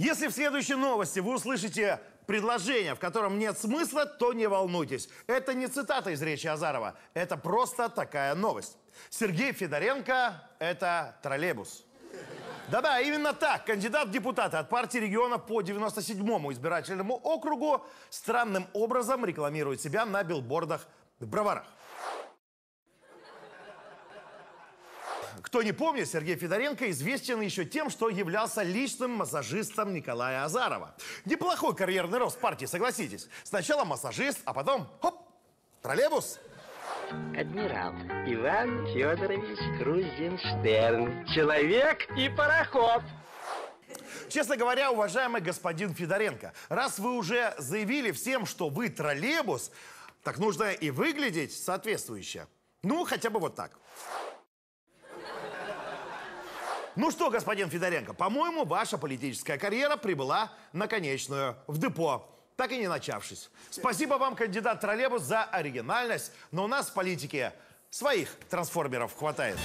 Если в следующей новости вы услышите предложение, в котором нет смысла, то не волнуйтесь. Это не цитата из речи Азарова. Это просто такая новость. Сергей Федоренко – это троллейбус. Да-да, именно так. Кандидат в депутаты от партии региона по 97-му избирательному округу странным образом рекламирует себя на билбордах в Броварах. Кто не помнит, Сергей Федоренко известен еще тем, что являлся личным массажистом Николая Азарова. Неплохой карьерный рост партии, согласитесь. Сначала массажист, а потом, хоп, троллейбус. Адмирал Иван Федорович Крузенштерн. Человек и пароход. Честно говоря, уважаемый господин Федоренко, раз вы уже заявили всем, что вы троллейбус, так нужно и выглядеть соответствующе. Ну, хотя бы вот так. Ну что, господин Федоренко, по-моему, ваша политическая карьера прибыла на конечную в депо так и не начавшись. Спасибо вам, кандидат троллейбус, за оригинальность, но у нас в политике своих трансформеров хватает.